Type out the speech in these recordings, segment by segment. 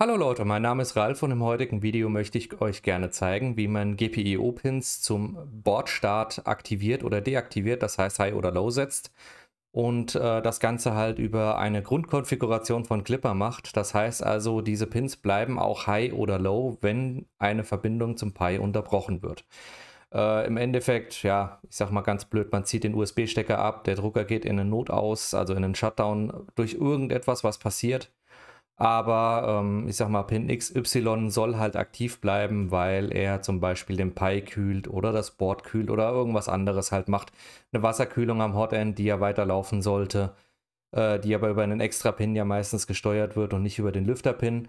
Hallo Leute, mein Name ist Ralf und im heutigen Video möchte ich euch gerne zeigen, wie man GPIO-Pins zum Bordstart aktiviert oder deaktiviert, das heißt High oder Low setzt und äh, das Ganze halt über eine Grundkonfiguration von Clipper macht. Das heißt also, diese Pins bleiben auch High oder Low, wenn eine Verbindung zum Pi unterbrochen wird. Äh, Im Endeffekt, ja, ich sag mal ganz blöd, man zieht den USB-Stecker ab, der Drucker geht in Not aus, also in einen Shutdown durch irgendetwas, was passiert aber ähm, ich sag mal, Pin XY soll halt aktiv bleiben, weil er zum Beispiel den Pi kühlt oder das Board kühlt oder irgendwas anderes halt macht. Eine Wasserkühlung am Hotend, die ja weiterlaufen sollte, äh, die aber über einen extra Pin ja meistens gesteuert wird und nicht über den Lüfterpin.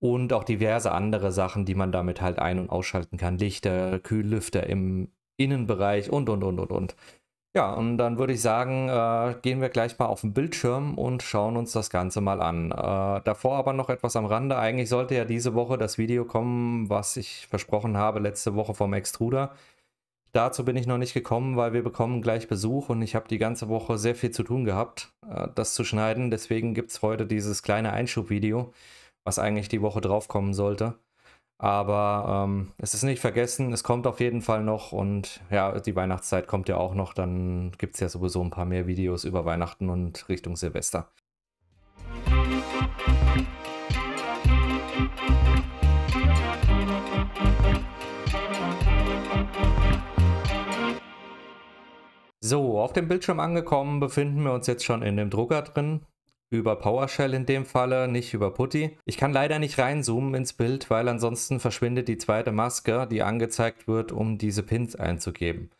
Und auch diverse andere Sachen, die man damit halt ein- und ausschalten kann. Lichter, Kühllüfter im Innenbereich und und und und und. Ja, und dann würde ich sagen, äh, gehen wir gleich mal auf den Bildschirm und schauen uns das Ganze mal an. Äh, davor aber noch etwas am Rande. Eigentlich sollte ja diese Woche das Video kommen, was ich versprochen habe letzte Woche vom Extruder. Dazu bin ich noch nicht gekommen, weil wir bekommen gleich Besuch und ich habe die ganze Woche sehr viel zu tun gehabt, äh, das zu schneiden. Deswegen gibt es heute dieses kleine Einschubvideo, was eigentlich die Woche drauf kommen sollte. Aber ähm, es ist nicht vergessen, es kommt auf jeden Fall noch und ja, die Weihnachtszeit kommt ja auch noch, dann gibt es ja sowieso ein paar mehr Videos über Weihnachten und Richtung Silvester. So, auf dem Bildschirm angekommen, befinden wir uns jetzt schon in dem Drucker drin über PowerShell in dem Falle, nicht über Putty. Ich kann leider nicht reinzoomen ins Bild, weil ansonsten verschwindet die zweite Maske, die angezeigt wird, um diese Pins einzugeben.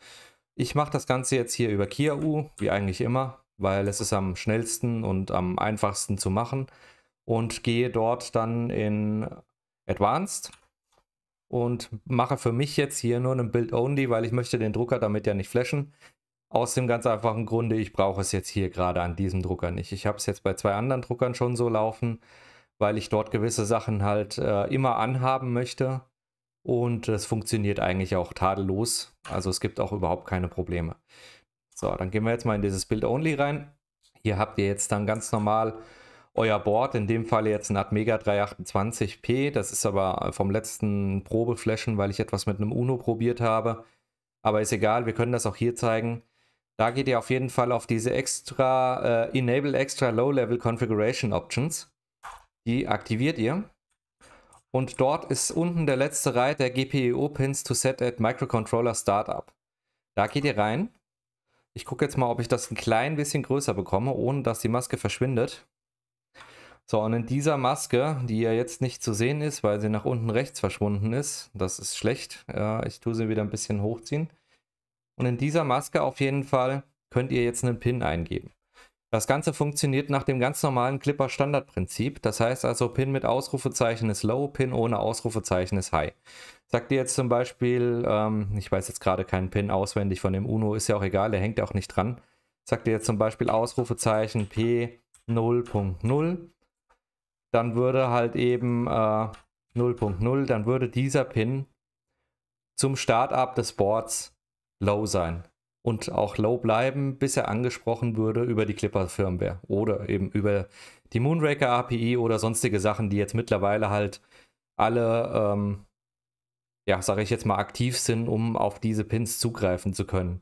Ich mache das Ganze jetzt hier über KiaU, wie eigentlich immer, weil es ist am schnellsten und am einfachsten zu machen und gehe dort dann in Advanced und mache für mich jetzt hier nur ein Build Only, weil ich möchte den Drucker damit ja nicht flashen. Aus dem ganz einfachen Grunde, ich brauche es jetzt hier gerade an diesem Drucker nicht. Ich habe es jetzt bei zwei anderen Druckern schon so laufen, weil ich dort gewisse Sachen halt äh, immer anhaben möchte. Und es funktioniert eigentlich auch tadellos. Also es gibt auch überhaupt keine Probleme. So, dann gehen wir jetzt mal in dieses Build Only rein. Hier habt ihr jetzt dann ganz normal euer Board, in dem Fall jetzt ein Atmega 328p. Das ist aber äh, vom letzten Probeflächen, weil ich etwas mit einem Uno probiert habe. Aber ist egal, wir können das auch hier zeigen. Da geht ihr auf jeden Fall auf diese extra äh, Enable Extra Low Level Configuration Options. Die aktiviert ihr. Und dort ist unten der letzte Reiter der GPIO e Pins to Set at Microcontroller Startup. Da geht ihr rein. Ich gucke jetzt mal, ob ich das ein klein bisschen größer bekomme, ohne dass die Maske verschwindet. So, und in dieser Maske, die ja jetzt nicht zu sehen ist, weil sie nach unten rechts verschwunden ist, das ist schlecht. Ja, ich tue sie wieder ein bisschen hochziehen. Und in dieser Maske auf jeden Fall könnt ihr jetzt einen PIN eingeben. Das Ganze funktioniert nach dem ganz normalen Clipper Standardprinzip. Das heißt also, PIN mit Ausrufezeichen ist Low, PIN ohne Ausrufezeichen ist High. Sagt ihr jetzt zum Beispiel, ähm, ich weiß jetzt gerade keinen PIN auswendig von dem UNO, ist ja auch egal, der hängt ja auch nicht dran. Sagt ihr jetzt zum Beispiel Ausrufezeichen P0.0, dann würde halt eben äh, 0.0, dann würde dieser PIN zum Startup des Boards low sein und auch low bleiben, bis er angesprochen würde über die Clipper-Firmware oder eben über die Moonraker-API oder sonstige Sachen, die jetzt mittlerweile halt alle, ähm, ja, sage ich jetzt mal, aktiv sind, um auf diese Pins zugreifen zu können.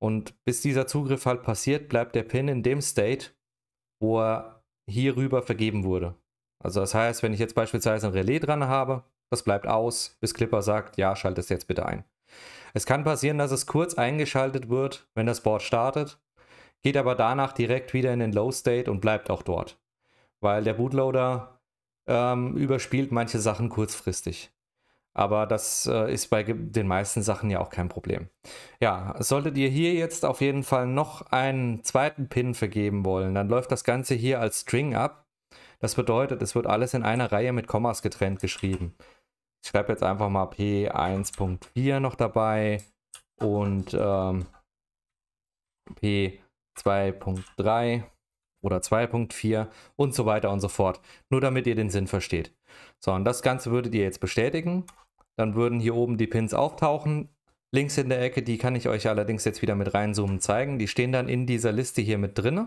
Und bis dieser Zugriff halt passiert, bleibt der Pin in dem State, wo er hierüber vergeben wurde. Also das heißt, wenn ich jetzt beispielsweise ein Relais dran habe, das bleibt aus, bis Clipper sagt, ja, schalte es jetzt bitte ein. Es kann passieren, dass es kurz eingeschaltet wird, wenn das Board startet, geht aber danach direkt wieder in den Low State und bleibt auch dort, weil der Bootloader ähm, überspielt manche Sachen kurzfristig. Aber das äh, ist bei den meisten Sachen ja auch kein Problem. Ja, solltet ihr hier jetzt auf jeden Fall noch einen zweiten Pin vergeben wollen, dann läuft das Ganze hier als String ab. Das bedeutet, es wird alles in einer Reihe mit Kommas getrennt geschrieben. Ich schreibe jetzt einfach mal P1.4 noch dabei und ähm, P2.3 oder 2.4 und so weiter und so fort. Nur damit ihr den Sinn versteht. So, und das Ganze würdet ihr jetzt bestätigen. Dann würden hier oben die Pins auftauchen. Links in der Ecke, die kann ich euch allerdings jetzt wieder mit reinzoomen zeigen. Die stehen dann in dieser Liste hier mit drin.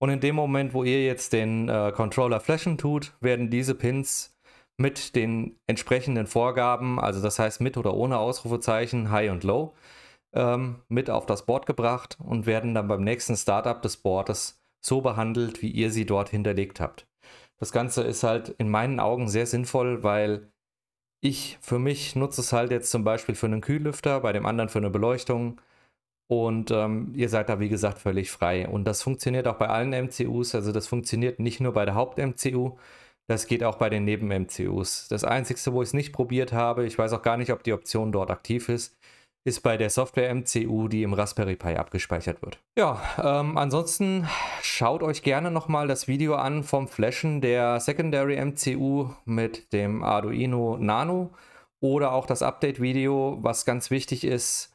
Und in dem Moment, wo ihr jetzt den äh, Controller flashen tut, werden diese Pins mit den entsprechenden Vorgaben, also das heißt mit oder ohne Ausrufezeichen, High und Low, ähm, mit auf das Board gebracht und werden dann beim nächsten Startup des Boards so behandelt, wie ihr sie dort hinterlegt habt. Das Ganze ist halt in meinen Augen sehr sinnvoll, weil ich für mich nutze es halt jetzt zum Beispiel für einen Kühllüfter, bei dem anderen für eine Beleuchtung. Und ähm, ihr seid da, wie gesagt, völlig frei. Und das funktioniert auch bei allen MCUs. Also das funktioniert nicht nur bei der Haupt-MCU, das geht auch bei den Neben-MCUs. Das Einzige, wo ich es nicht probiert habe, ich weiß auch gar nicht, ob die Option dort aktiv ist, ist bei der Software-MCU, die im Raspberry Pi abgespeichert wird. Ja, ähm, ansonsten schaut euch gerne nochmal das Video an vom Flashen der Secondary-MCU mit dem Arduino Nano oder auch das Update-Video, was ganz wichtig ist,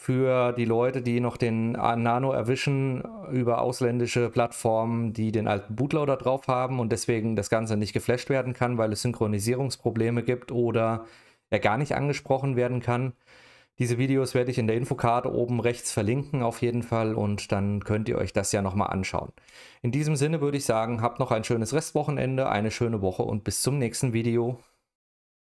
für die Leute, die noch den Nano erwischen über ausländische Plattformen, die den alten Bootloader drauf haben und deswegen das Ganze nicht geflasht werden kann, weil es Synchronisierungsprobleme gibt oder er gar nicht angesprochen werden kann. Diese Videos werde ich in der Infokarte oben rechts verlinken auf jeden Fall und dann könnt ihr euch das ja nochmal anschauen. In diesem Sinne würde ich sagen, habt noch ein schönes Restwochenende, eine schöne Woche und bis zum nächsten Video.